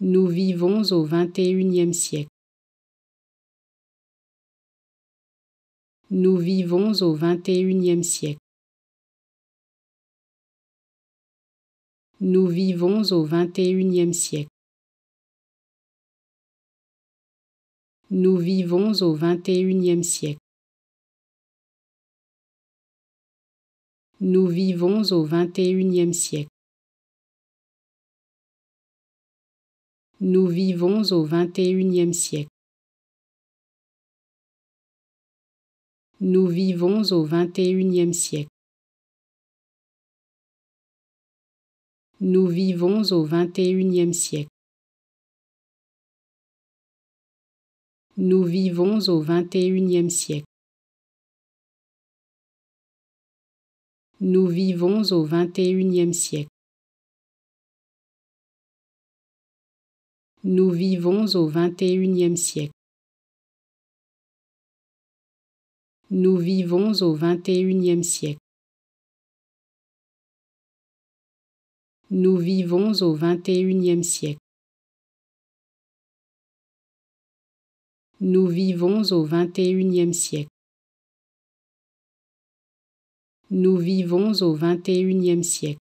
Nous vivons au XXIe siècle. Nous vivons au XXIe siècle. Nous vivons au XXIe siècle. Nous vivons au XXIe siècle. Nous vivons au XXIe siècle. Nous vivons au XXIe siècle. Nous vivons au XXIe siècle. Nous vivons au XXIe siècle. Nous vivons au XXIe siècle. Nous vivons au XXIe siècle. Nous vivons au XXIe siècle. Nous vivons au XXIe siècle. Nous vivons au XXIe siècle. Nous vivons au XXIe siècle. Nous vivons au XXIe siècle.